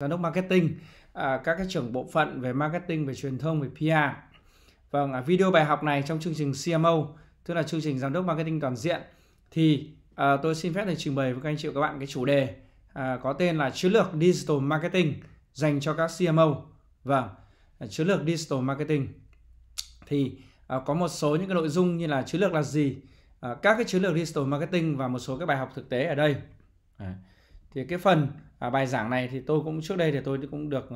giám đốc marketing, à, các cái trưởng bộ phận về marketing, về truyền thông, về PR. Vâng, à, video bài học này trong chương trình CMO, tức là chương trình giám đốc marketing toàn diện, thì à, tôi xin phép được trình bày với các anh chị và các bạn cái chủ đề à, có tên là chiến lược digital marketing dành cho các CMO. Vâng, à, chiến lược digital marketing thì à, có một số những cái nội dung như là chiến lược là gì, à, các cái chiến lược digital marketing và một số cái bài học thực tế ở đây. À, thì cái phần à, bài giảng này thì tôi cũng trước đây thì tôi cũng được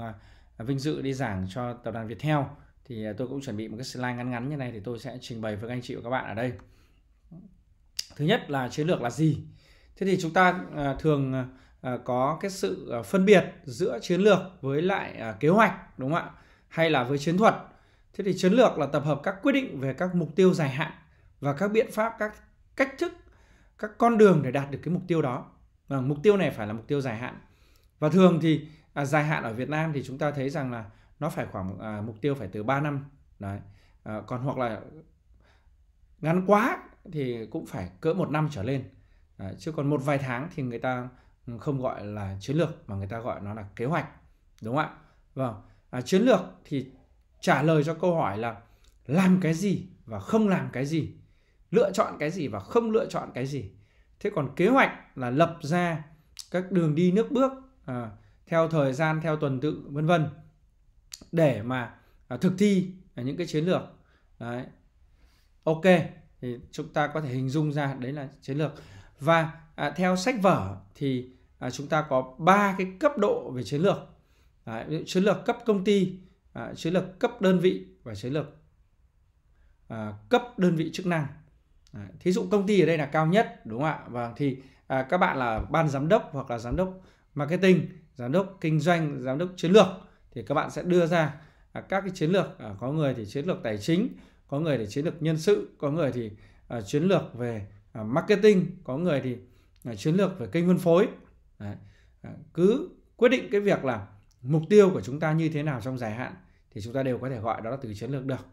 à, vinh dự đi giảng cho tập đoàn Viettel thì à, tôi cũng chuẩn bị một cái slide ngắn ngắn như này thì tôi sẽ trình bày với các anh chị và các bạn ở đây thứ nhất là chiến lược là gì thế thì chúng ta à, thường à, à có cái sự à, phân biệt giữa chiến lược với lại à, kế hoạch đúng không ạ hay là với chiến thuật thế thì chiến lược là tập hợp các quyết định về các mục tiêu dài hạn và các biện pháp các cách thức các con đường để đạt được cái mục tiêu đó và vâng, mục tiêu này phải là mục tiêu dài hạn và thường thì à, dài hạn ở Việt Nam thì chúng ta thấy rằng là nó phải khoảng à, mục tiêu phải từ 3 năm. Đấy. À, còn hoặc là ngắn quá thì cũng phải cỡ một năm trở lên. Đấy. Chứ còn một vài tháng thì người ta không gọi là chiến lược mà người ta gọi nó là kế hoạch. Đúng không ạ? Vâng. À, chiến lược thì trả lời cho câu hỏi là làm cái gì và không làm cái gì, lựa chọn cái gì và không lựa chọn cái gì. Thế còn kế hoạch là lập ra các đường đi nước bước à, theo thời gian theo tuần tự vân vân để mà à, thực thi à, những cái chiến lược đấy ok thì chúng ta có thể hình dung ra đấy là chiến lược và à, theo sách vở thì à, chúng ta có ba cái cấp độ về chiến lược à, chiến lược cấp công ty à, chiến lược cấp đơn vị và chiến lược à, cấp đơn vị chức năng à, thí dụ công ty ở đây là cao nhất đúng không ạ và vâng, thì à, các bạn là ban giám đốc hoặc là giám đốc marketing giám đốc kinh doanh giám đốc chiến lược thì các bạn sẽ đưa ra à, các cái chiến lược à, có người thì chiến lược tài chính có người thì chiến lược nhân sự có người thì à, chiến lược về marketing có người thì chiến lược về kênh phân phối Đấy. cứ quyết định cái việc là mục tiêu của chúng ta như thế nào trong dài hạn thì chúng ta đều có thể gọi đó là từ chiến lược được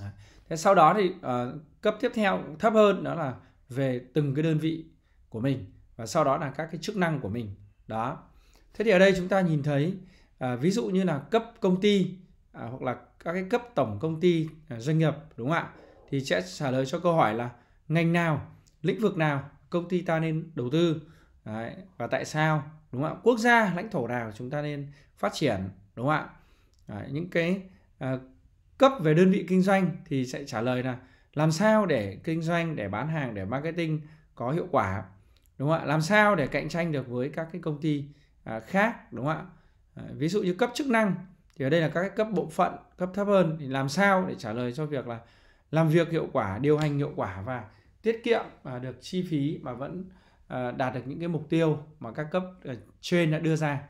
Đấy. thế sau đó thì uh, cấp tiếp theo thấp hơn đó là về từng cái đơn vị của mình và sau đó là các cái chức năng của mình đó thế thì ở đây chúng ta nhìn thấy à, ví dụ như là cấp công ty à, hoặc là các cái cấp tổng công ty à, doanh nghiệp đúng không ạ thì sẽ trả lời cho câu hỏi là ngành nào lĩnh vực nào công ty ta nên đầu tư Đấy, và tại sao đúng không ạ quốc gia lãnh thổ nào chúng ta nên phát triển đúng không ạ Đấy, những cái à, cấp về đơn vị kinh doanh thì sẽ trả lời là làm sao để kinh doanh để bán hàng để marketing có hiệu quả đúng không ạ làm sao để cạnh tranh được với các cái công ty à, khác đúng không ạ à, ví dụ như cấp chức năng thì ở đây là các cái cấp bộ phận cấp thấp hơn thì làm sao để trả lời cho việc là làm việc hiệu quả điều hành hiệu quả và tiết kiệm và được chi phí mà vẫn à, đạt được những cái mục tiêu mà các cấp à, trên đã đưa ra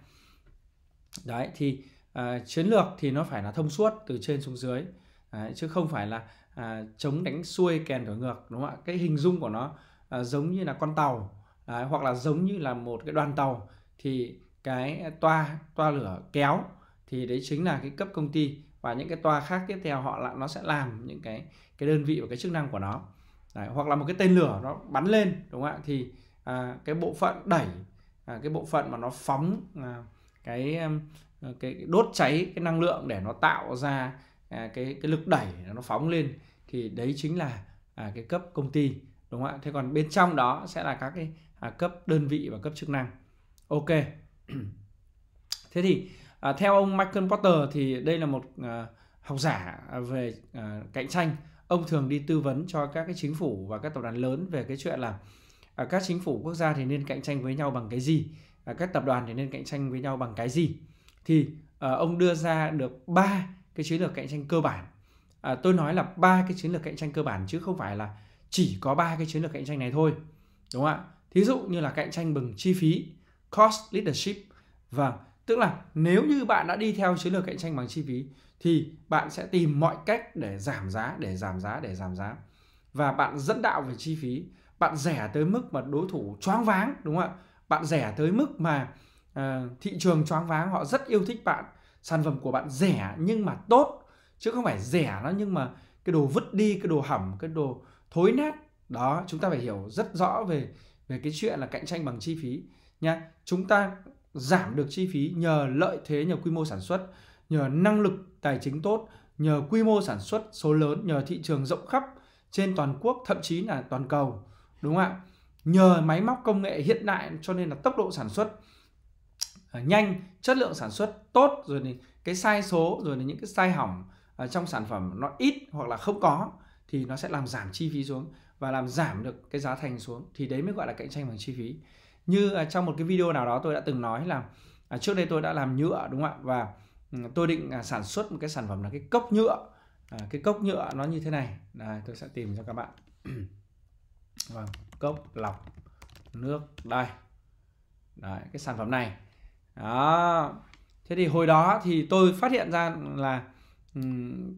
đấy thì à, chiến lược thì nó phải là thông suốt từ trên xuống dưới đấy, chứ không phải là à, chống đánh xuôi kèn đổi ngược đúng không ạ cái hình dung của nó à, giống như là con tàu à, hoặc là giống như là một cái đoàn tàu thì cái toa toa lửa kéo thì đấy chính là cái cấp công ty và những cái toa khác tiếp theo họ lại nó sẽ làm những cái cái đơn vị và cái chức năng của nó đấy, hoặc là một cái tên lửa nó bắn lên đúng không ạ thì à, cái bộ phận đẩy à, cái bộ phận mà nó phóng à, cái, um, ờ, cái đốt cháy cái năng lượng để nó tạo ra à, cái cái lực đẩy nó phóng lên thì đấy chính là à, cái cấp công ty đúng không ạ thế còn bên trong đó sẽ là các cái à, cấp đơn vị và cấp chức năng ok thế thì à, theo ông Michael Porter thì đây là một à, học giả về à, cạnh tranh ông thường đi tư vấn cho các cái chính phủ và các tập đoàn lớn về cái chuyện là à, các chính phủ quốc gia thì nên cạnh tranh với nhau bằng cái gì à, các tập đoàn thì nên cạnh tranh với nhau bằng cái gì thì à, ông đưa ra được ba cái chiến lược cạnh tranh cơ bản à, tôi nói là ba cái chiến lược cạnh tranh cơ bản chứ không phải là chỉ có ba cái chiến lược cạnh tranh này thôi đúng không ạ thí dụ như là cạnh tranh bằng chi phí cost leadership và vâng, tức là nếu như bạn đã đi theo chiến lược cạnh tranh bằng chi phí thì bạn sẽ tìm mọi cách để giảm giá để giảm giá để giảm giá và bạn dẫn đạo về chi phí bạn rẻ tới mức mà đối thủ choáng váng đúng không ạ bạn rẻ tới mức mà uh, thị trường choáng váng họ rất yêu thích bạn sản phẩm của bạn rẻ nhưng mà tốt chứ không phải rẻ nó nhưng mà cái đồ vứt đi cái đồ hỏng cái đồ thối nát đó chúng ta phải hiểu rất rõ về về cái chuyện là cạnh tranh bằng chi phí nha chúng ta giảm được chi phí nhờ lợi thế nhờ quy mô sản xuất nhờ năng lực tài chính tốt nhờ quy mô sản xuất số lớn nhờ thị trường rộng khắp trên toàn quốc thậm chí là toàn cầu đúng không ạ nhờ máy móc công nghệ hiện đại cho nên là tốc độ sản xuất à, nhanh chất lượng sản xuất tốt rồi thì cái sai số rồi là những cái sai hỏng trong sản phẩm nó ít hoặc là không có thì nó sẽ làm giảm chi phí xuống và làm giảm được cái giá thành xuống thì đấy mới gọi là cạnh tranh bằng chi phí như à, trong một cái video nào đó tôi đã từng nói là à, trước đây tôi đã làm nhựa đúng không ạ và ừ, tôi định à, sản xuất một cái sản phẩm là cái cốc nhựa cái cốc nhựa nó như thế này Đây, tôi sẽ tìm cho các bạn vâng cốc lọc nước đây Đấy, cái sản phẩm này đó thế thì hồi đó thì tôi phát hiện ra là ừ,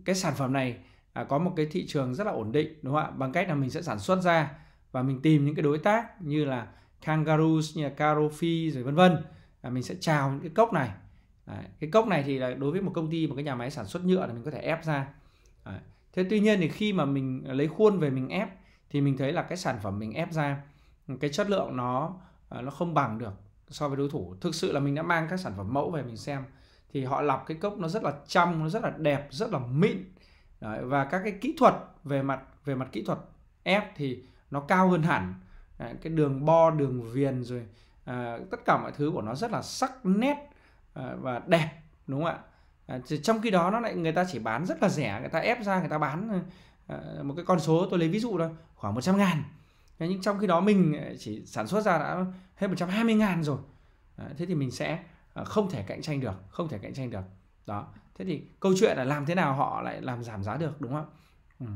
cái sản phẩm này à, có một cái thị trường rất là ổn định đúng không ạ bằng cách là mình sẽ sản xuất ra và mình tìm những cái đối tác như là kangaroos như là carofi rồi vân vân à, mình sẽ trào những cái cốc này à, cái cốc này thì là đối với một công ty một cái nhà máy sản xuất nhựa là mình có thể ép ra à, thế tuy nhiên thì khi mà mình lấy khuôn về mình ép thì mình thấy là cái sản phẩm mình ép ra cái chất lượng nó à, nó không bằng được so với đối thủ thực sự là mình đã mang các sản phẩm mẫu về mình xem thì họ lọc cái cốc nó rất là trong nó rất là đẹp rất là mịn Đấy, và các cái kỹ thuật về mặt về mặt kỹ thuật ép thì nó cao hơn hẳn Đấy, cái đường bo đường viền rồi à, tất cả mọi thứ của nó rất là sắc nét à, và đẹp đúng không ạ à, trong khi đó nó lại người ta chỉ bán rất là rẻ người ta ép ra người ta bán à, một cái con số tôi lấy ví dụ thôi khoảng 100 ngàn Thế nhưng trong khi đó mình à, chỉ sản xuất ra đã hết 120 ngàn rồi à, thế thì mình sẽ à, không thể cạnh tranh được không thể cạnh tranh được đó thế thì câu chuyện là làm thế nào họ lại làm giảm giá được đúng không ừ.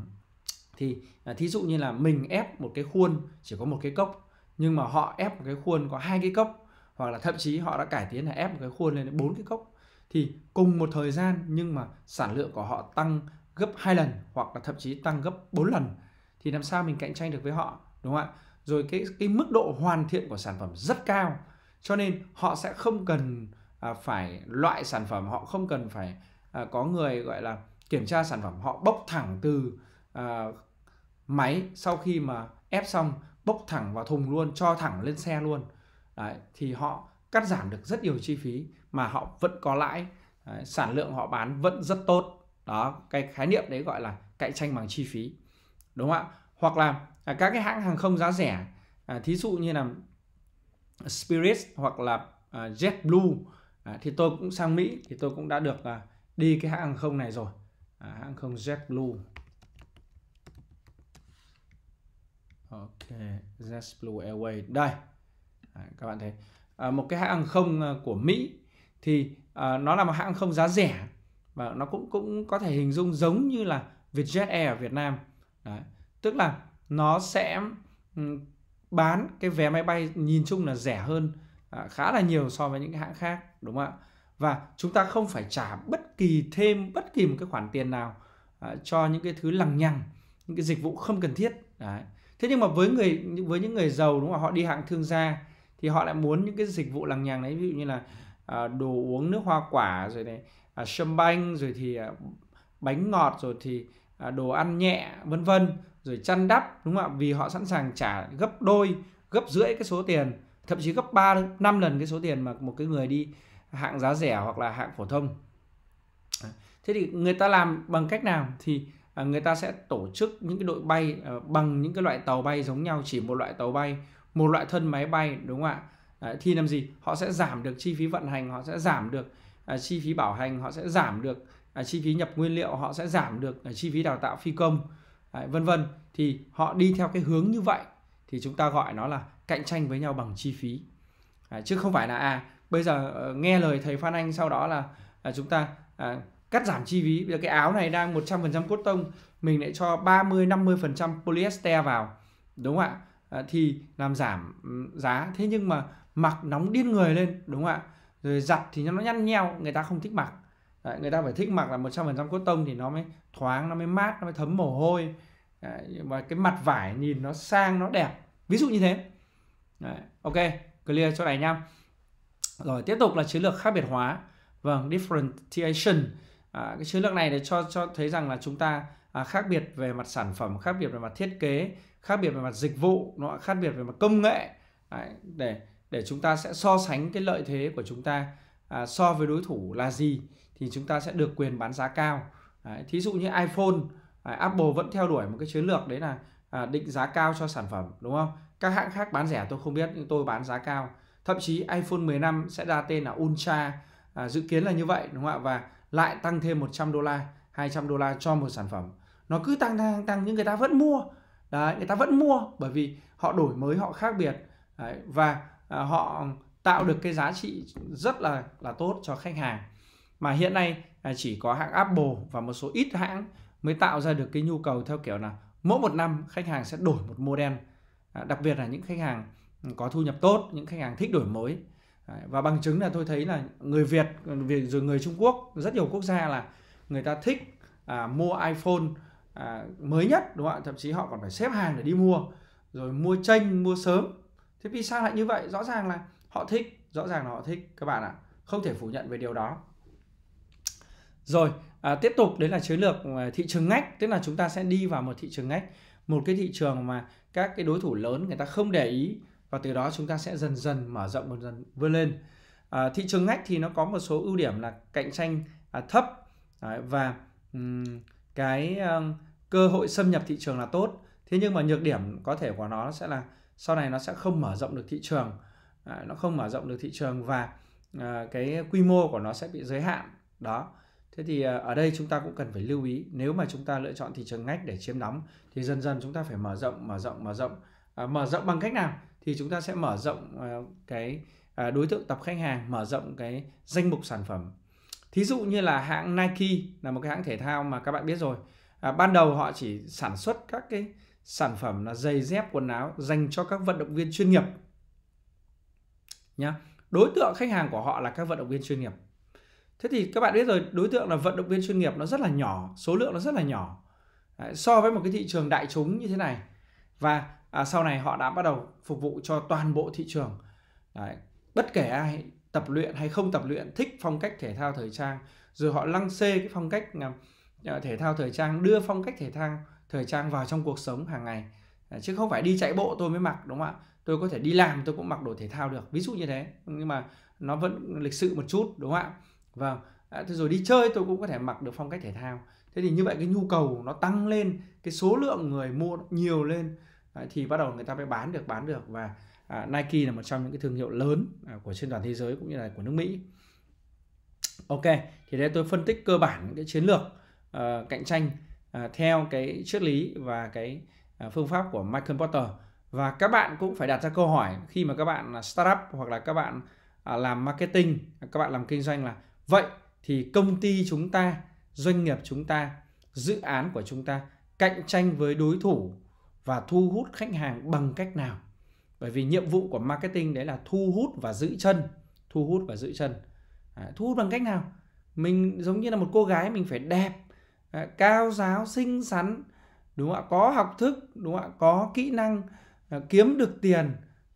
thì à, thí dụ như là mình ép một cái khuôn chỉ có một cái cốc nhưng mà họ ép một cái khuôn có hai cái cốc hoặc là thậm chí họ đã cải tiến là ép một cái khuôn lên bốn cái cốc thì cùng một thời gian nhưng mà sản lượng của họ tăng gấp hai lần hoặc là thậm chí tăng gấp bốn lần thì làm sao mình cạnh tranh được với họ đúng không ạ rồi cái cái mức độ hoàn thiện của sản phẩm rất cao cho nên họ sẽ không cần À, phải loại sản phẩm họ không cần phải à, có người gọi là kiểm tra sản phẩm họ bốc thẳng từ à, máy sau khi mà ép xong bốc thẳng vào thùng luôn cho thẳng lên xe luôn Đấy, thì họ cắt giảm được rất nhiều chi phí mà họ vẫn có lãi đấy, sản lượng họ bán vẫn rất tốt đó cái khái niệm đấy gọi là cạnh tranh bằng chi phí đúng không ạ hoặc là à, các cái hãng hàng không giá rẻ à, thí dụ như là Spirit hoặc là à, JetBlue à, thì tôi cũng sang Mỹ thì tôi cũng đã được à, đi cái hãng hàng không này rồi à, hãng không JetBlue Ok JetBlue Airways đây à, các bạn thấy à, một cái hãng hàng không à, của Mỹ thì à, nó là một hãng không giá rẻ và nó cũng cũng có thể hình dung giống như là Vietjet Air ở Việt Nam Đấy. tức là nó sẽ ừ, bán cái vé máy bay nhìn chung là rẻ hơn à, khá là nhiều so với những cái hãng khác đúng không ạ và chúng ta không phải trả bất kỳ thêm bất kỳ một cái khoản tiền nào à, cho những cái thứ lằng nhằng những cái dịch vụ không cần thiết Đấy. thế nhưng mà với người với những người giàu đúng không họ đi hạng thương gia thì họ lại muốn những cái dịch vụ lằng nhằng đấy ví dụ như là à, đồ uống nước hoa quả rồi này à, sâm banh rồi thì à, bánh ngọt rồi thì à, đồ ăn nhẹ vân vân rồi chăn đắp đúng không ạ vì họ sẵn sàng trả gấp đôi gấp rưỡi cái số tiền thậm chí gấp 3 5 lần cái số tiền mà một cái người đi hạng giá rẻ hoặc là hạng phổ thông thế thì người ta làm bằng cách nào thì à, người ta sẽ tổ chức những cái đội bay à, bằng những cái loại tàu bay giống nhau chỉ một loại tàu bay một loại thân máy bay đúng không ạ Đấy, thì làm gì họ sẽ giảm được chi phí vận hành họ sẽ giảm được à, chi phí bảo hành họ sẽ giảm được chi phí nhập nguyên liệu họ sẽ giảm được chi phí đào tạo phi công vân vân thì họ đi theo cái hướng như vậy thì chúng ta gọi nó là cạnh tranh với nhau bằng chi phí à, chứ không phải là à bây giờ ờ, nghe lời thầy Phan Anh sau đó là à, chúng ta à, cắt giảm chi phí bây giờ cái áo này đang 100% cốt tông mình lại cho 30 50% polyester vào đúng không ạ à, thì làm giảm giá thế nhưng mà mặc nóng điên người lên đúng không ạ rồi giặt thì nó nhăn nheo người ta không thích mặc Đấy, người ta phải thích mặc là 100% cốt tông thì nó mới thoáng nó mới mát nó mới thấm mồ hôi và cái mặt vải nhìn nó sang nó đẹp ví dụ như thế Đấy. Ok, clear chỗ này nhá. Rồi tiếp tục là chiến lược khác biệt hóa. Vâng, differentiation. À, cái chiến lược này để cho cho thấy rằng là chúng ta à, khác biệt về mặt sản phẩm, khác biệt về mặt thiết kế, khác biệt về mặt dịch vụ, nó khác biệt về mặt công nghệ. Đấy, để để chúng ta sẽ so sánh cái lợi thế của chúng ta à, so với đối thủ là gì thì chúng ta sẽ được quyền bán giá cao. Đấy, thí dụ như iPhone, à, Apple vẫn theo đuổi một cái chiến lược đấy là à, định giá cao cho sản phẩm đúng không? các hãng khác bán rẻ tôi không biết nhưng tôi bán giá cao thậm chí iPhone 15 sẽ ra tên là Ultra à, dự kiến là như vậy đúng không ạ và lại tăng thêm 100 đô la 200 đô la cho một sản phẩm nó cứ tăng tăng tăng nhưng người ta vẫn mua Đấy, người ta vẫn mua bởi vì họ đổi mới họ khác biệt Đấy, và à, họ tạo được cái giá trị rất là là tốt cho khách hàng mà hiện nay à, chỉ có hãng Apple và một số ít hãng mới tạo ra được cái nhu cầu theo kiểu là mỗi một năm khách hàng sẽ đổi một model À, đặc biệt là những khách hàng ừ, có thu nhập tốt những khách hàng thích đổi mới và bằng chứng là tôi thấy là người Việt rồi người Trung Quốc rất nhiều quốc gia là người ta thích à, mua iPhone à, mới nhất đúng không ạ thậm chí họ còn phải xếp hàng để đi mua rồi mua tranh mua sớm thế vì sao lại như vậy rõ ràng là họ thích rõ ràng là họ thích các bạn ạ không thể phủ nhận về điều đó rồi à, tiếp tục đấy là chiến lược à, thị trường ngách tức là chúng ta sẽ đi vào một thị trường ngách một cái thị trường mà các cái đối thủ lớn người ta không để ý và từ đó chúng ta sẽ dần dần mở rộng dần dần vươn lên à, thị trường ngách thì nó có một số ưu điểm là cạnh tranh à, thấp à, và um, cái um, cơ hội xâm nhập thị trường là tốt thế nhưng mà nhược điểm có thể của nó sẽ là sau này nó sẽ không mở rộng được thị trường à, nó không mở rộng được thị trường và à, cái quy mô của nó sẽ bị giới hạn đó Thế thì à, ở đây chúng ta cũng cần phải lưu ý nếu mà chúng ta lựa chọn thị trường ngách để chiếm đóng thì dần dần chúng ta phải mở rộng mở rộng mở rộng à, mở rộng bằng cách nào thì chúng ta sẽ mở rộng à, cái à, đối tượng tập khách hàng mở rộng cái danh mục sản phẩm thí dụ như là hãng Nike là một cái hãng thể thao mà các bạn biết rồi à, ban đầu họ chỉ sản xuất các cái sản phẩm là giày dép quần áo dành cho các vận động viên chuyên nghiệp nhá đối tượng khách hàng của họ là các vận động viên chuyên nghiệp Thế thì các bạn biết rồi, đối tượng là vận động viên chuyên nghiệp nó rất là nhỏ, số lượng nó rất là nhỏ. so với một cái thị trường đại chúng như thế này. Và à, sau này họ đã bắt đầu phục vụ cho toàn bộ thị trường. Đấy, bất kể ai tập luyện hay không tập luyện thích phong cách thể thao thời trang, rồi họ lăng xê cái phong cách à, à, thể thao thời trang, đưa phong cách thể thao thời trang vào trong cuộc sống hàng ngày. chứ không phải đi chạy bộ tôi mới mặc đúng không ạ? Tôi có thể đi làm tôi cũng mặc đồ thể thao được, ví dụ như thế. Nhưng mà nó vẫn lịch sự một chút đúng không ạ? vâng à, thế rồi đi chơi tôi cũng có thể mặc được phong cách thể thao thế thì như vậy cái nhu cầu nó tăng lên cái số lượng người mua nhiều lên à, thì bắt đầu người ta mới bán được bán được và à, Nike là một trong những cái thương hiệu lớn à, của trên toàn thế giới cũng như là của nước Mỹ ok thì đây tôi phân tích cơ bản cái chiến lược à, cạnh tranh à, theo cái triết lý và cái à, phương pháp của Michael Porter và các bạn cũng phải đặt ra câu hỏi khi mà các bạn là startup hoặc là các bạn à, làm marketing các bạn làm kinh doanh là Vậy thì công ty chúng ta, doanh nghiệp chúng ta, dự án của chúng ta cạnh tranh với đối thủ và thu hút khách hàng bằng cách nào? Bởi vì nhiệm vụ của marketing đấy là thu hút và giữ chân, thu hút và giữ chân. À, thu hút bằng cách nào? Mình giống như là một cô gái mình phải đẹp, à, cao giáo, xinh xắn, đúng không ạ? Có học thức, đúng không ạ? Có kỹ năng, à, kiếm được tiền,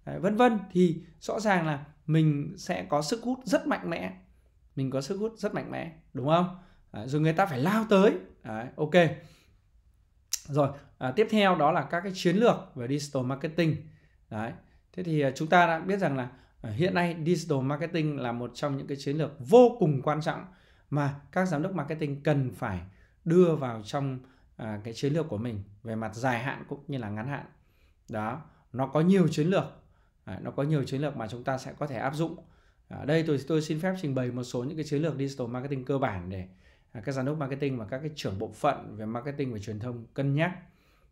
à, vân vân thì rõ ràng là mình sẽ có sức hút rất mạnh mẽ mình có sức hút rất mạnh mẽ đúng không à, rồi người ta phải lao tới Đấy, ok rồi à, tiếp theo đó là các cái chiến lược về digital marketing Đấy. thế thì à, chúng ta đã biết rằng là à, hiện nay digital marketing là một trong những cái chiến lược vô cùng quan trọng mà các giám đốc marketing cần phải đưa vào trong à, cái chiến lược của mình về mặt dài hạn cũng như là ngắn hạn đó nó có nhiều chiến lược à, nó có nhiều chiến lược mà chúng ta sẽ có thể áp dụng ở đây tôi tôi xin phép trình bày một số những cái chiến lược digital marketing cơ bản để à, các giám đốc marketing và các cái trưởng bộ phận về marketing và truyền thông cân nhắc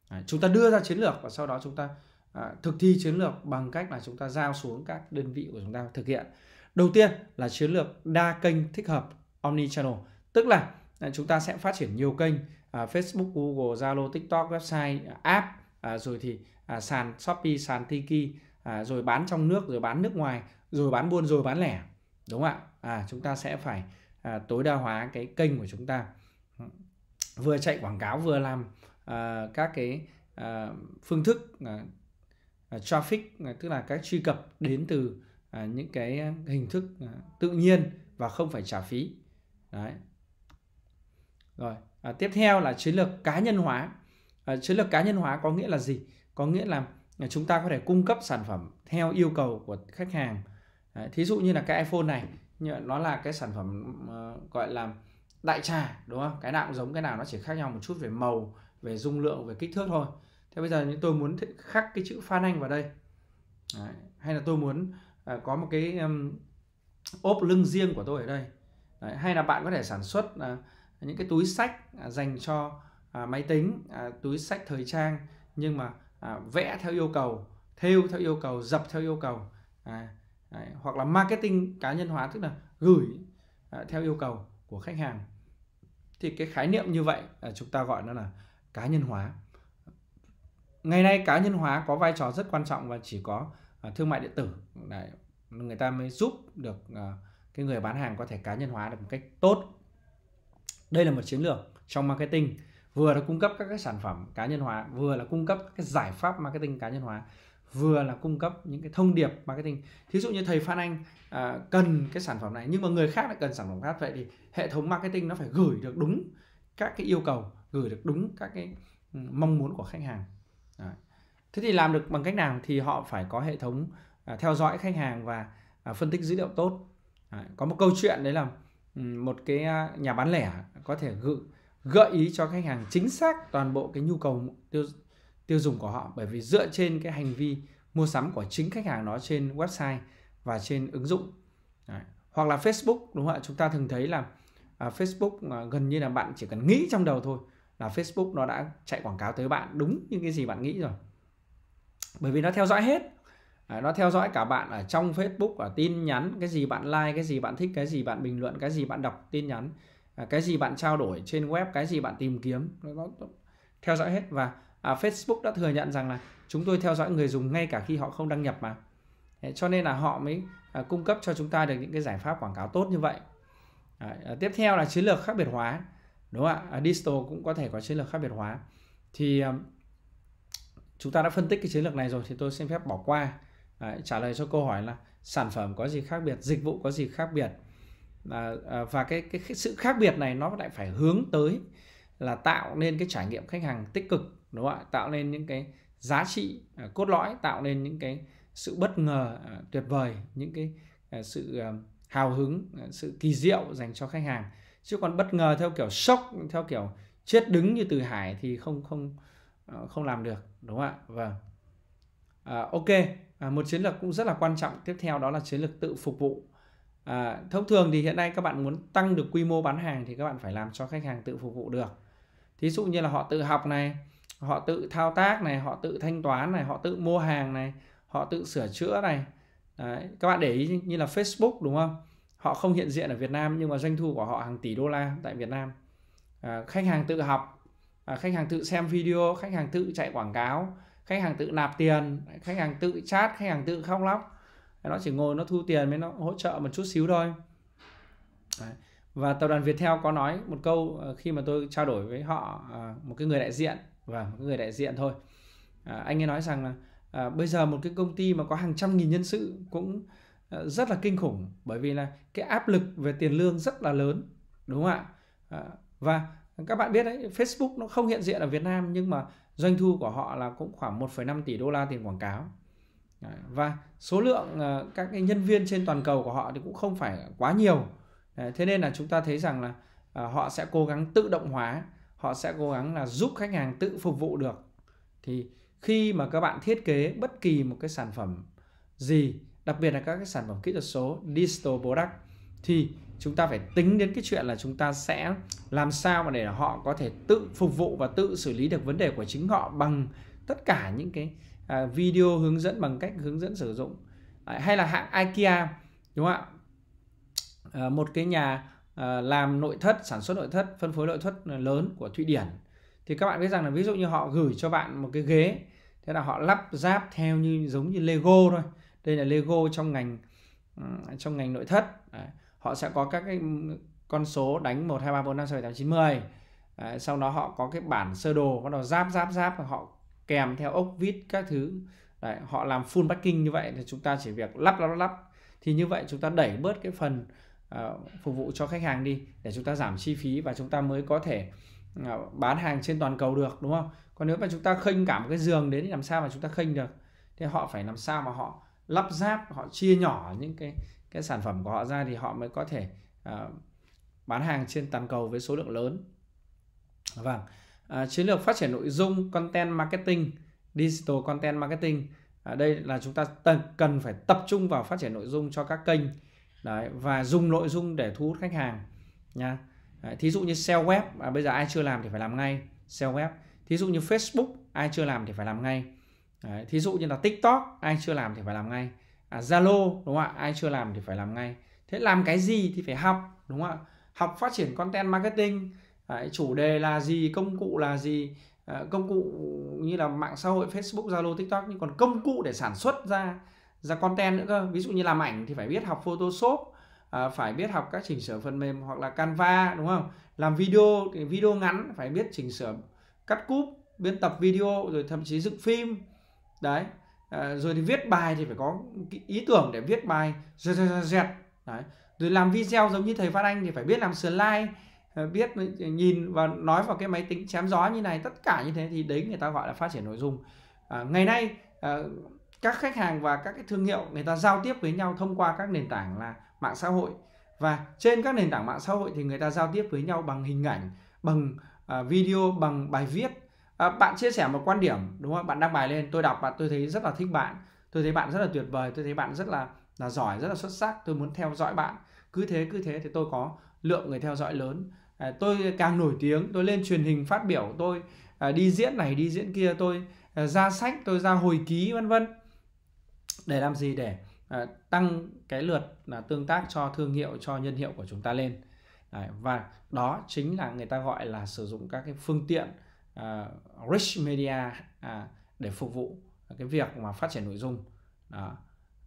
à, chúng ta đưa ra chiến lược và sau đó chúng ta à, thực thi chiến lược bằng cách là chúng ta giao xuống các đơn vị của chúng ta thực hiện đầu tiên là chiến lược đa kênh thích hợp omni channel tức là à, chúng ta sẽ phát triển nhiều kênh à, Facebook Google Zalo TikTok website à, app à, rồi thì à, sàn Shopee sàn Tiki à, rồi bán trong nước rồi bán nước ngoài rồi bán buôn rồi bán lẻ đúng không ạ à, chúng ta sẽ phải à, tối đa hóa cái kênh của chúng ta vừa chạy quảng cáo vừa làm à, các cái à, phương thức à, à, traffic à, tức là các truy cập đến từ à, những cái hình thức à, tự nhiên và không phải trả phí đấy rồi à, tiếp theo là chiến lược cá nhân hóa à, chiến lược cá nhân hóa có nghĩa là gì có nghĩa là chúng ta có thể cung cấp sản phẩm theo yêu cầu của khách hàng thí dụ như là cái iPhone này nó là cái sản phẩm ờ, gọi là đại trà đúng không cái nào cũng giống cái nào nó chỉ khác nhau một chút về màu về dung lượng về kích thước thôi thế bây giờ như tôi muốn khắc cái chữ Phan Anh vào đây Đấy. hay là tôi muốn ờ, có một cái um, ốp lưng riêng của tôi ở đây Đấy. hay là bạn có thể sản xuất uh, những cái túi sách uh, dành cho uh, máy tính uh, túi sách thời trang nhưng mà à, vẽ theo yêu cầu thêu theo yêu cầu dập theo yêu cầu à, đấy, hoặc là marketing cá nhân hóa tức là gửi à, theo yêu cầu của khách hàng thì cái khái niệm như vậy à, chúng ta gọi nó là cá nhân hóa ngày nay cá nhân hóa có vai trò rất quan trọng và chỉ có à, thương mại điện tử đấy, người ta mới giúp được à, cái người bán hàng có thể cá nhân hóa được một cách tốt đây là một chiến lược trong marketing vừa là cung cấp các cái sản phẩm cá nhân hóa vừa là cung cấp các cái giải pháp marketing cá nhân hóa vừa là cung cấp những cái thông điệp marketing thí dụ như thầy Phan Anh à, cần cái sản phẩm này nhưng mà người khác lại cần sản phẩm khác vậy thì hệ thống marketing nó phải gửi được đúng các cái yêu cầu gửi được đúng các cái ừ, mong muốn của khách hàng Đấy. thế thì làm được bằng cách nào thì họ phải có hệ thống à, theo dõi khách hàng và à, phân tích dữ liệu tốt Đấy. có một câu chuyện đấy là ừ, một cái à, nhà bán lẻ có thể gửi gợi ý cho khách hàng chính xác toàn bộ cái nhu cầu tiêu tiêu dùng của họ bởi vì dựa trên cái hành vi mua sắm của chính khách hàng đó trên website và trên ứng dụng Đấy. hoặc là Facebook đúng không ạ chúng ta thường thấy là à, Facebook à, gần như là bạn chỉ cần nghĩ trong đầu thôi là Facebook nó đã chạy quảng cáo tới bạn đúng những cái gì bạn nghĩ rồi bởi vì nó theo dõi hết à, nó theo dõi cả bạn ở trong Facebook ở tin nhắn cái gì bạn like cái gì bạn thích cái gì bạn bình luận cái gì bạn đọc tin nhắn À, cái gì bạn trao đổi trên web cái gì bạn tìm kiếm nó, nó, theo dõi hết và à, Facebook đã thừa nhận rằng là chúng tôi theo dõi người dùng ngay cả khi họ không đăng nhập mà Đấy, cho nên là họ mới à, cung cấp cho chúng ta được những cái giải pháp quảng cáo tốt như vậy à, à, tiếp theo là chiến lược khác biệt hóa đúng không ạ à, digital cũng có thể có chiến lược khác biệt hóa thì à, chúng ta đã phân tích cái chiến lược này rồi thì tôi xin phép bỏ qua à, trả lời cho câu hỏi là sản phẩm có gì khác biệt dịch vụ có gì khác biệt à, và cái, cái sự khác biệt này nó lại phải hướng tới là tạo nên cái trải nghiệm khách hàng tích cực đúng không ạ tạo nên những cái giá trị à, cốt lõi tạo nên những cái sự bất ngờ à, tuyệt vời những cái à, sự à, hào hứng à, sự kỳ diệu dành cho khách hàng chứ còn bất ngờ theo kiểu sốc theo kiểu chết đứng như từ hải thì không không à, không làm được đúng không ạ vâng à, ok à, một chiến lược cũng rất là quan trọng tiếp theo đó là chiến lược tự phục vụ à, thông thường thì hiện nay các bạn muốn tăng được quy mô bán hàng thì các bạn phải làm cho khách hàng tự phục vụ được thí dụ như là họ tự học này họ tự thao tác này họ tự thanh toán này họ tự mua hàng này họ tự sửa chữa này Đấy, các bạn để ý như là Facebook đúng không họ không hiện diện ở Việt Nam nhưng mà doanh thu của họ hàng tỷ đô la tại Việt Nam à, khách hàng tự học à, khách hàng tự xem video khách hàng tự chạy quảng cáo khách hàng tự nạp tiền khách hàng tự chat khách hàng tự khóc lóc nó chỉ ngồi nó thu tiền với nó hỗ trợ một chút xíu thôi Đấy. và tập đoàn Viettel có nói một câu ờ, khi mà tôi trao đổi với họ ờ, một cái người đại diện và một người đại diện thôi ờ, anh ấy nói rằng là bây giờ một cái công ty mà có hàng trăm nghìn nhân sự cũng rất là kinh khủng bởi vì là cái áp lực về tiền lương rất là lớn đúng không ạ và các bạn biết đấy Facebook nó không hiện diện ở Việt Nam nhưng mà doanh thu của họ là cũng khoảng 1,5 tỷ đô la tiền quảng cáo và số lượng ờ, các cái nhân viên trên toàn cầu của họ thì cũng không phải quá nhiều thế nên là chúng ta thấy rằng là ờ, họ sẽ cố gắng tự động hóa họ sẽ cố gắng là giúp khách hàng tự phục vụ được thì khi mà các bạn thiết kế bất kỳ một cái sản phẩm gì đặc biệt là các cái sản phẩm kỹ thuật số digital product thì chúng ta phải tính đến cái chuyện là chúng ta sẽ làm sao mà để họ có thể tự phục vụ và tự xử lý được vấn đề của chính họ bằng tất cả những cái à, video hướng dẫn bằng cách hướng dẫn sử dụng à, hay là hãng IKEA đúng không ạ à, một cái nhà à, làm nội thất sản xuất nội thất phân phối nội thất lớn của Thụy Điển thì các bạn biết rằng là ví dụ như họ gửi cho bạn một cái ghế thế là họ lắp ráp theo như giống như Lego thôi đây là Lego trong ngành ừ, trong ngành nội thất Đấy. họ sẽ có các cái con số đánh 1, 2, 3, 4, 5, 6, 7, 8, 9, 10 Đấy. sau đó họ có cái bản sơ đồ bắt đầu ráp ráp ráp và họ kèm theo ốc vít các thứ Đấy, họ làm full backing như vậy thì chúng ta chỉ việc lắp lắp lắp thì như vậy chúng ta đẩy bớt cái phần uh, phục vụ cho khách hàng đi để chúng ta giảm chi phí và chúng ta mới có thể uh, bán hàng trên toàn cầu được đúng không còn nếu mà chúng ta khênh cả một cái giường đến thì làm sao mà chúng ta khênh được thì họ phải làm sao mà họ lắp ráp họ chia nhỏ những cái cái sản phẩm của họ ra thì họ mới có thể uh, bán hàng trên toàn cầu với số lượng lớn vâng à, chiến lược phát triển nội dung content marketing digital content marketing à, đây là chúng ta cần phải tập trung vào phát triển nội dung cho các kênh đấy, và dùng nội dung để thu hút khách hàng nha đấy, thí dụ như sale web à, bây giờ ai chưa làm thì phải làm ngay sale web thí dụ như facebook ai chưa làm thì phải làm ngay đấy, thí dụ như là tiktok ai chưa làm thì phải làm ngay à, zalo đúng không ạ ai chưa làm thì phải làm ngay thế làm cái gì thì phải học đúng không ạ học phát triển content marketing Đấy, chủ đề là gì công cụ là gì ờ, công cụ như là mạng xã hội Facebook Zalo TikTok nhưng còn công cụ để sản xuất ra ra content nữa cơ ví dụ như làm ảnh thì phải biết học Photoshop ờ, phải biết học các chỉnh sửa phần mềm hoặc là Canva đúng không làm video thì video ngắn phải biết chỉnh sửa cắt cúp biên tập video rồi thậm chí dựng phim đấy ờ, rồi thì viết bài thì phải có ý tưởng để viết bài dẹt dẹt dẹt đấy rồi làm video giống như thầy Phan Anh thì phải biết làm slide Ờ, biết nhìn và nói vào cái máy tính chém gió như này tất cả như thế thì đấy người ta gọi là phát triển nội dung à, ngày nay à, các khách hàng và các cái thương hiệu người ta giao tiếp với nhau thông qua các nền tảng là mạng xã hội và trên các nền tảng mạng xã hội thì người ta giao tiếp với nhau bằng hình ảnh bằng à, video bằng bài viết à, bạn chia sẻ một quan điểm đúng không bạn đăng bài lên tôi đọc và tôi thấy rất là thích bạn tôi thấy bạn rất là tuyệt vời tôi thấy bạn rất là là giỏi rất là xuất sắc tôi muốn theo dõi bạn cứ thế cứ thế thì tôi có lượng người theo dõi lớn à, tôi càng nổi tiếng tôi lên truyền hình phát biểu tôi à, đi diễn này đi diễn kia tôi à, ra sách tôi ra hồi ký vân vân để làm gì để à, tăng cái lượt là tương tác cho thương hiệu cho nhân hiệu của chúng ta lên Đấy, và đó chính là người ta gọi là sử dụng các cái phương tiện uh, rich media uh, để phục vụ cái việc mà phát triển nội dung uh,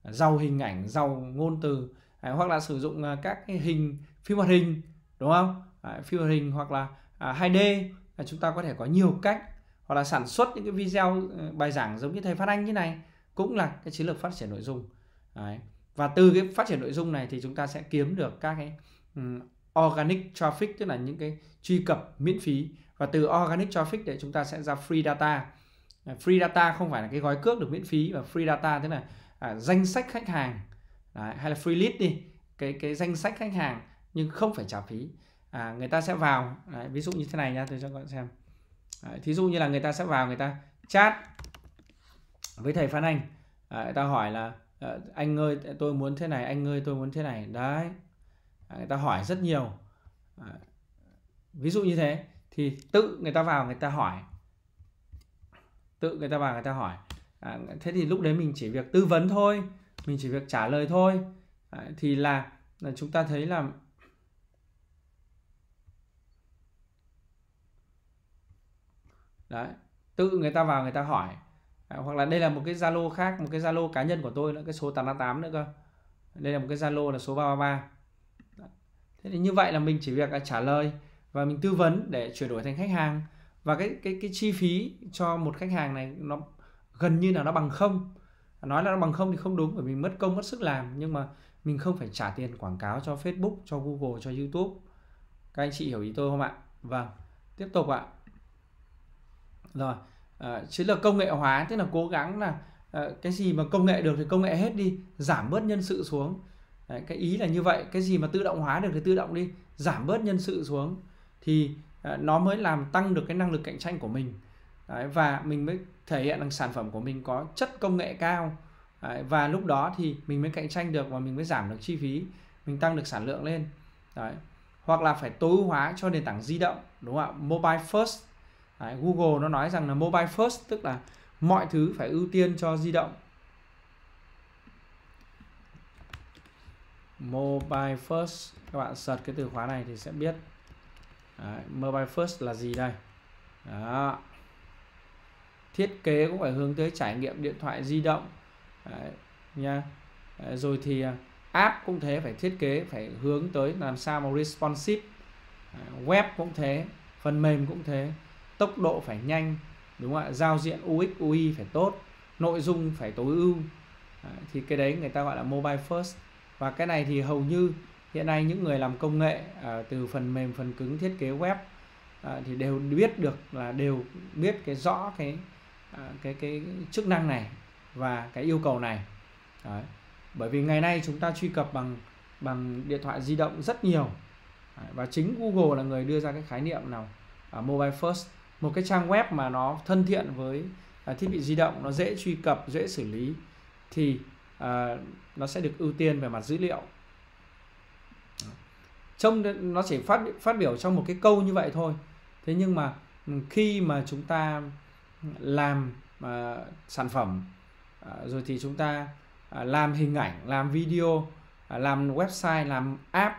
giàu hình ảnh giàu ngôn từ uh, hoặc là sử dụng các cái hình phim hoạt hình đúng không à, phim hoạt hình hoặc là à, 2D là chúng ta có thể có nhiều cách hoặc là sản xuất những cái video ờ, bài giảng giống như thầy Phát Anh như này cũng là cái chiến lược phát triển nội dung Đấy. và từ cái phát triển nội dung này thì chúng ta sẽ kiếm được các cái um, organic traffic tức là những cái truy cập miễn phí và từ organic traffic để chúng ta sẽ ra free data à, free data không phải là cái gói cước được miễn phí và free data tức là à, danh sách khách hàng Đấy, hay là free list đi cái cái danh sách khách hàng nhưng không phải trả phí à, người ta sẽ vào đấy, ví dụ như thế này nha tôi cho các bạn xem đấy, thí dụ như là người ta sẽ vào người ta chat với thầy Phan Anh à, người ta hỏi là ờ, anh ơi tôi muốn thế này anh ơi tôi muốn thế này đấy à, người ta hỏi rất nhiều à, ví dụ như thế thì tự người ta vào người ta hỏi tự người ta vào người ta hỏi à, thế thì lúc đấy mình chỉ việc tư vấn thôi mình chỉ việc trả lời thôi à, thì là, là chúng ta thấy là đấy tự người ta vào người ta hỏi à, hoặc là đây là một cái zalo khác một cái zalo cá nhân của tôi nữa cái số 888 nữa cơ đây là một cái zalo là số 333 thế thì như vậy là mình chỉ việc là trả lời và mình tư vấn để chuyển đổi thành khách hàng và cái cái cái chi phí cho một khách hàng này nó gần như là nó bằng không nói là nó bằng không thì không đúng bởi vì mất công mất sức làm nhưng mà mình không phải trả tiền quảng cáo cho Facebook cho Google cho YouTube các anh chị hiểu ý tôi không ạ vâng tiếp tục ạ rồi à, chiến lược công nghệ hóa tức là cố gắng là à, cái gì mà công nghệ được thì công nghệ hết đi giảm bớt nhân sự xuống Đấy, cái ý là như vậy cái gì mà tự động hóa được thì tự động đi giảm bớt nhân sự xuống thì à, nó mới làm tăng được cái năng lực cạnh tranh của mình Đấy, và mình mới thể hiện rằng sản phẩm của mình có chất công nghệ cao Đấy, và lúc đó thì mình mới cạnh tranh được và mình mới giảm được chi phí mình tăng được sản lượng lên Đấy. hoặc là phải tối ưu hóa cho nền tảng di động đúng không ạ mobile first Đấy, Google nó nói rằng là mobile first tức là mọi thứ phải ưu tiên cho di động mobile first các bạn search cái từ khóa này thì sẽ biết Đấy, mobile first là gì đây Đó. thiết kế cũng phải hướng tới trải nghiệm điện thoại di động Đấy, nha Đấy, rồi thì à, app cũng thế phải thiết kế phải hướng tới làm sao mà responsive Đấy, web cũng thế phần mềm cũng thế tốc độ phải nhanh đúng không ạ giao diện UX UI phải tốt nội dung phải tối ưu thì cái đấy người ta gọi là mobile first và cái này thì hầu như hiện nay những người làm công nghệ à, từ phần mềm phần cứng thiết kế web à, thì đều biết được là đều biết cái rõ cái à, cái cái chức năng này và cái yêu cầu này đấy. bởi vì ngày nay chúng ta truy cập bằng bằng điện thoại di động rất nhiều và chính Google là người đưa ra cái khái niệm nào à, mobile first một cái trang web mà nó thân thiện với à, thiết bị di động nó dễ truy cập dễ xử lý thì uh, nó sẽ được ưu tiên về mặt dữ liệu trong nó chỉ phát phát biểu trong một cái câu như vậy thôi thế nhưng mà khi mà chúng ta làm uh, sản phẩm uh, rồi thì chúng ta uh, làm hình ảnh làm video uh, làm website làm app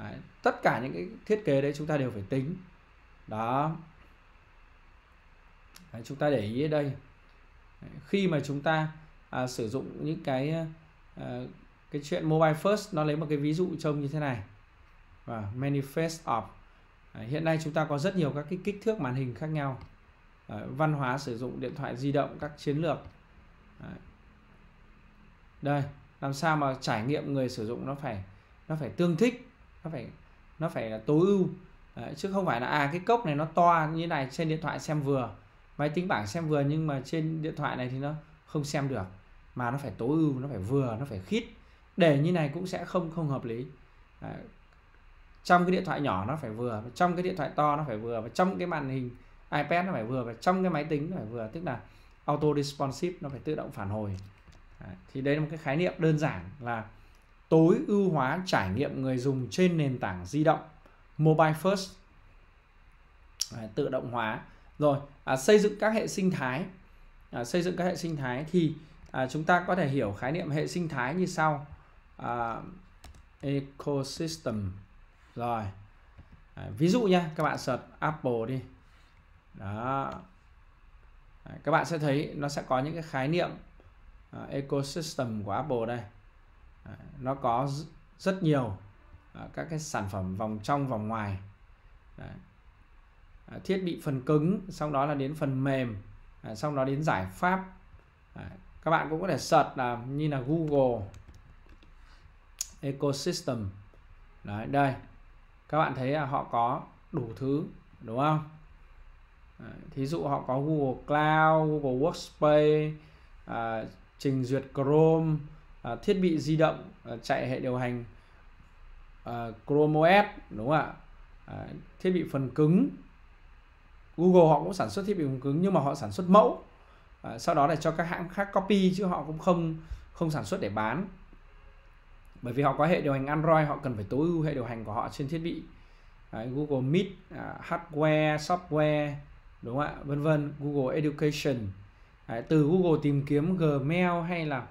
uh, tất cả những cái thiết kế đấy chúng ta đều phải tính đó Đấy, chúng ta để ý ở đây Đấy, khi mà chúng ta à, sử dụng những cái à, cái chuyện mobile first nó lấy một cái ví dụ trông như thế này và manifest of Đấy, hiện nay chúng ta có rất nhiều các cái kích thước màn hình khác nhau Đấy, văn hóa sử dụng điện thoại di động các chiến lược Đấy. đây làm sao mà trải nghiệm người sử dụng nó phải nó phải tương thích nó phải nó phải là tối ưu Đấy, chứ không phải là à cái cốc này nó to như này trên điện thoại xem vừa máy tính bảng xem vừa nhưng mà trên điện thoại này thì nó không xem được mà nó phải tối ưu nó phải vừa nó phải khít để như này cũng sẽ không không hợp lý Đấy. trong cái điện thoại nhỏ nó phải vừa trong cái điện thoại to nó phải vừa và trong cái màn hình iPad nó phải vừa và trong cái máy tính nó phải vừa tức là auto responsive nó phải tự động phản hồi Đấy. thì đây là một cái khái niệm đơn giản là tối ưu hóa trải nghiệm người dùng trên nền tảng di động mobile first Đấy. tự động hóa rồi à, xây dựng các hệ sinh thái à, xây dựng các hệ sinh thái thì à, chúng ta có thể hiểu khái niệm hệ sinh thái như sau à, ecosystem rồi à, ví dụ nha các bạn search Apple đi đó à, các bạn sẽ thấy nó sẽ có những cái khái niệm à, ecosystem của Apple đây à, nó có rất nhiều à, các cái sản phẩm vòng trong vòng ngoài Đấy. À, thiết bị phần cứng sau đó là đến phần mềm à, sau đó đến giải pháp à, các bạn cũng có thể search là như là Google ecosystem Đấy, đây các bạn thấy là họ có đủ thứ đúng không thí dụ họ có Google Cloud Google Workspace à, trình duyệt Chrome à, thiết bị di động à, chạy hệ điều hành à, Chrome OS đúng không ạ à, thiết bị phần cứng Google họ cũng sản xuất thiết bị phần cứng nhưng mà họ sản xuất mẫu à, sau đó là cho các hãng khác copy chứ họ cũng không không sản xuất để bán bởi vì họ có hệ điều hành Android họ cần phải tối ưu hệ điều hành của họ trên thiết bị Đấy, Google Meet à, hardware software đúng không ạ vân vân Google Education Đấy, từ Google tìm kiếm Gmail hay là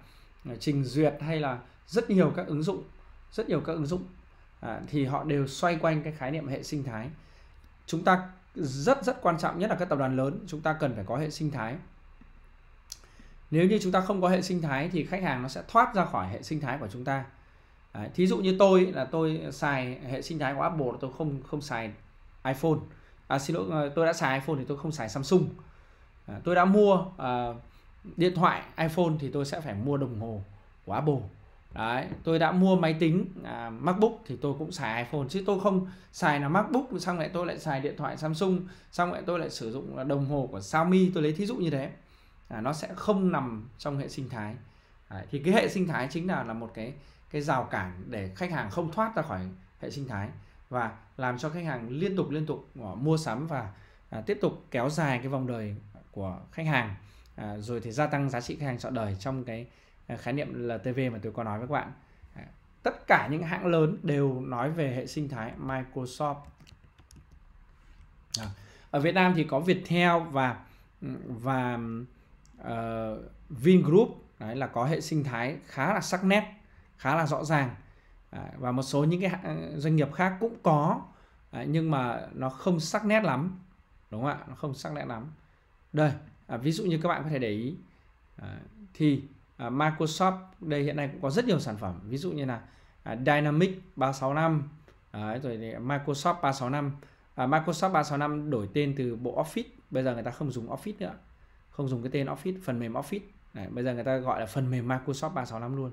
à, trình duyệt hay là rất nhiều các ứng dụng rất nhiều các ứng dụng à, thì họ đều xoay quanh cái khái niệm hệ sinh thái chúng ta rất rất quan trọng nhất là các tập đoàn lớn chúng ta cần phải có hệ sinh thái nếu như chúng ta không có hệ sinh thái thì khách hàng nó sẽ thoát ra khỏi hệ sinh thái của chúng ta Đấy, thí dụ như tôi là tôi xài hệ sinh thái của Apple tôi không không xài iPhone à, xin lỗi ờ, tôi đã xài iPhone thì tôi không xài Samsung à, tôi đã mua à, điện thoại iPhone thì tôi sẽ phải mua đồng hồ của Apple đấy tôi đã mua máy tính à, macbook thì tôi cũng xài iphone chứ tôi không xài là macbook xong lại tôi lại xài điện thoại samsung xong lại tôi lại sử dụng là đồng hồ của xiaomi tôi lấy thí dụ như thế à, nó sẽ không nằm trong hệ sinh thái đấy, thì cái hệ sinh thái chính là là một cái cái rào cản để khách hàng không thoát ra khỏi hệ sinh thái và làm cho khách hàng liên tục liên tục à, mua sắm và à, tiếp tục kéo dài cái vòng đời của khách hàng à, rồi thì gia tăng giá trị khách hàng chọn đời trong cái Ờ, khái niệm LTV mà tôi có nói với các bạn ờ, tất cả những hãng lớn đều nói về hệ sinh thái Microsoft dạ. ở Việt Nam thì có Viettel và và uh, Vingroup đấy là có hệ sinh thái khá là sắc nét khá là rõ ràng và một số những cái doanh nghiệp khác cũng có nhưng mà nó không sắc nét lắm đúng không ạ nó không sắc nét lắm đây ví dụ như các bạn có thể để ý thì À, Microsoft đây hiện nay cũng có rất nhiều sản phẩm ví dụ như là à, Dynamic 365 à, rồi Microsoft 365 à, Microsoft 365 đổi tên từ bộ Office bây giờ người ta không dùng Office nữa không dùng cái tên Office phần mềm Office Đấy, bây giờ người ta gọi là phần mềm Microsoft 365 luôn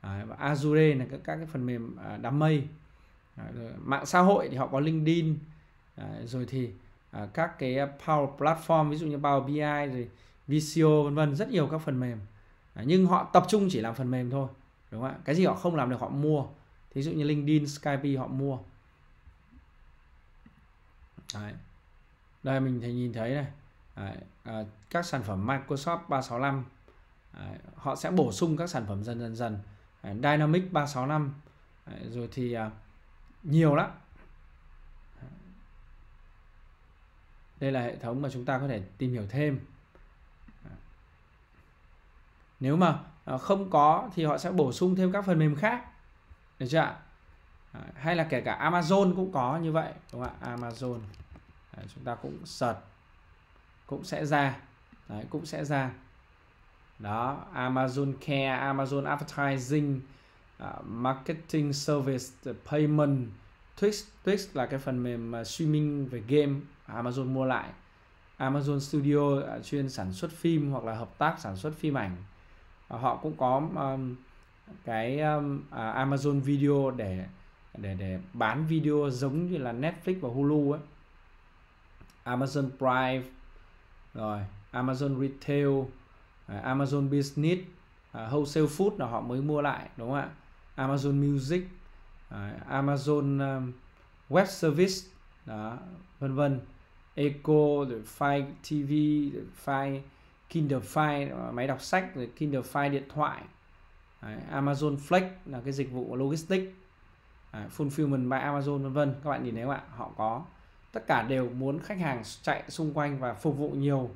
à, Azure là các, các cái phần mềm à, đám mây à, mạng xã hội thì họ có LinkedIn à, rồi thì à, các cái Power Platform ví dụ như Power BI rồi VCO vân vân rất nhiều các phần mềm nhưng họ tập trung chỉ làm phần mềm thôi đúng không ạ cái gì họ không làm được họ mua thí dụ như linkedin skype họ mua Đấy. đây mình thấy nhìn thấy này Đấy. À, các sản phẩm microsoft 365 Đấy. họ sẽ bổ sung các sản phẩm dần dần dần Đấy. dynamic 365 Đấy. rồi thì à, nhiều lắm đây là hệ thống mà chúng ta có thể tìm hiểu thêm nếu mà à, không có thì họ sẽ bổ sung thêm các phần mềm khác được chưa ạ à, hay là kể cả Amazon cũng có như vậy đúng không ạ Amazon Đấy, à, chúng ta cũng search cũng sẽ ra Đấy, cũng sẽ ra đó Amazon Care Amazon Advertising uh, Marketing Service Payment Twix Twix là cái phần mềm streaming về game Amazon mua lại Amazon Studio chuyên sản xuất phim hoặc là hợp tác sản xuất phim ảnh Ờ, họ cũng có um, cái um, à, Amazon Video để để để bán video giống như là Netflix và Hulu ấy Amazon Prime rồi Amazon Retail à, Amazon Business à, Wholesale Food là họ mới mua lại đúng không ạ Amazon Music à, Amazon Web Service đó, vân vân Echo Fire TV Fire Kindle Fire ờ, máy đọc sách rồi Kindle Fire điện thoại Đấy, Amazon Flex là cái dịch vụ logistics Đấy, Fulfillment by Amazon vân vân các bạn nhìn thấy không ạ họ có tất cả đều muốn khách hàng chạy xung quanh và phục vụ nhiều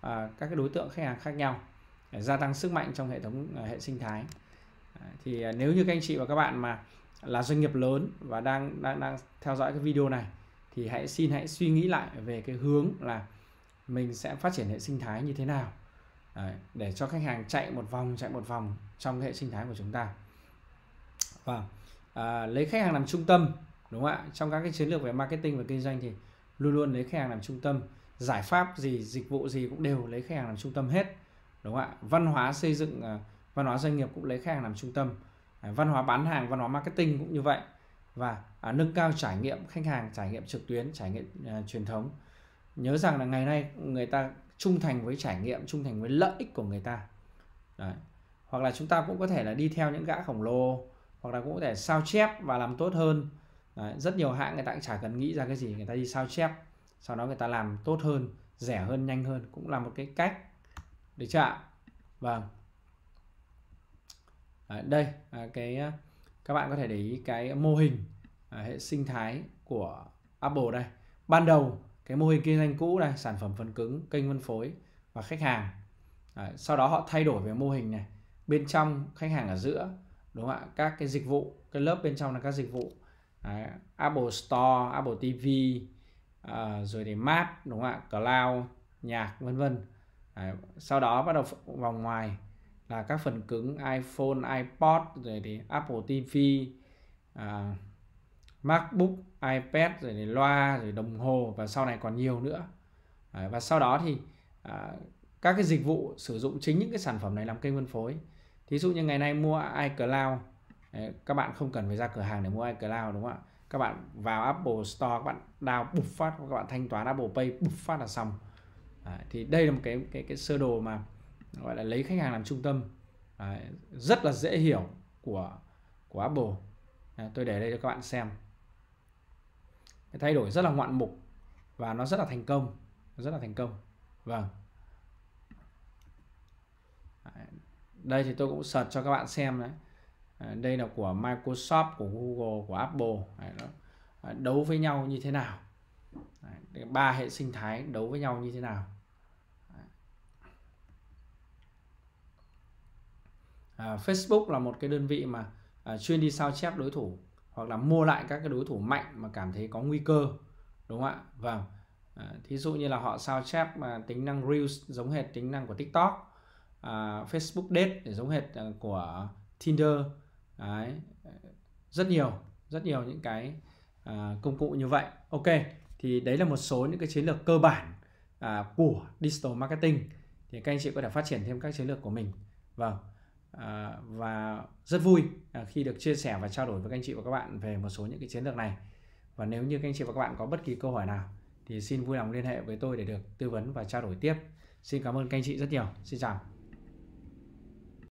à, các cái đối tượng khách hàng khác nhau để gia tăng sức mạnh trong hệ thống à, hệ sinh thái à, thì à, nếu như các anh chị và các bạn mà là doanh nghiệp lớn và đang đang đang theo dõi cái video này thì hãy xin hãy suy nghĩ lại về cái hướng là mình sẽ phát triển hệ sinh thái như thế nào để cho khách hàng chạy một vòng chạy một vòng trong hệ sinh thái của chúng ta và vâng, à, lấy khách hàng làm trung tâm đúng không ạ trong các cái chiến lược về marketing và kinh doanh thì luôn luôn lấy khách hàng làm trung tâm giải pháp gì dịch vụ gì cũng đều lấy khách hàng làm trung tâm hết đúng không ạ văn hóa xây dựng à, văn hóa doanh nghiệp cũng lấy khách hàng làm trung tâm văn hóa bán hàng văn hóa marketing cũng như vậy và à, nâng cao trải nghiệm khách hàng trải nghiệm trực tuyến trải nghiệm à, truyền thống nhớ rằng là ngày nay người ta trung thành với trải nghiệm trung thành với lợi ích của người ta Đấy. hoặc là chúng ta cũng có thể là đi theo những gã khổng lồ hoặc là cũng có thể sao chép và làm tốt hơn Đấy. rất nhiều hãng người ta cũng chả cần nghĩ ra cái gì người ta đi sao chép sau đó người ta làm tốt hơn rẻ hơn nhanh hơn cũng là một cái cách để chưa ạ vâng à, đây à, cái các bạn có thể để ý cái mô hình à, hệ sinh thái của Apple đây ban đầu cái mô hình kinh doanh cũ này sản phẩm phần cứng kênh phân phối và khách hàng à, sau đó họ thay đổi về mô hình này bên trong khách hàng ở giữa đúng không ạ các cái dịch vụ cái lớp bên trong là các dịch vụ à, Apple Store Apple TV à, rồi thì map đúng không ạ cloud nhạc vân vân à, sau đó bắt đầu vòng ngoài là các phần cứng iPhone iPod rồi thì Apple TV à, MacBook, iPad rồi thì loa rồi đồng hồ và sau này còn nhiều nữa và sau đó thì à, các cái dịch vụ sử dụng chính những cái sản phẩm này làm kênh phân phối thí dụ như ngày nay mua iCloud các bạn không cần phải ra cửa hàng để mua iCloud đúng không ạ các bạn vào Apple Store các bạn đào bục phát các bạn thanh toán Apple Pay bục phát là xong Đấy, thì đây là một cái cái cái sơ đồ mà gọi là lấy khách hàng làm trung tâm Đấy, rất là dễ hiểu của của Apple Đấy, tôi để đây cho các bạn xem cái thay đổi rất là ngoạn mục và nó rất là thành công rất là thành công vâng đây thì tôi cũng search cho các bạn xem đấy ờ, đây là của Microsoft của Google của Apple đấy, à, đấu với nhau như thế nào ba hệ sinh thái đấu với nhau như thế nào à, Facebook là một cái đơn vị mà à, chuyên đi sao chép đối thủ hoặc là mua lại các cái đối thủ mạnh mà cảm thấy có nguy cơ đúng không ạ vâng à, thí dụ như là họ sao chép mà tính năng reels giống hệt tính năng của tiktok à, facebook date để giống hệt à, của tinder Đấy. À, rất nhiều rất nhiều những cái à, công cụ như vậy ok thì đấy là một số những cái chiến lược cơ bản à, của digital marketing thì các anh chị có thể phát triển thêm các chiến lược của mình vâng à, và rất vui Ờ, khi được chia sẻ và trao đổi với các anh chị và các bạn về một số những cái chiến lược này và nếu như các anh chị và các bạn có bất kỳ câu hỏi nào thì xin vui lòng liên hệ với tôi để được tư vấn và trao đổi tiếp xin cảm ơn các anh chị rất nhiều xin chào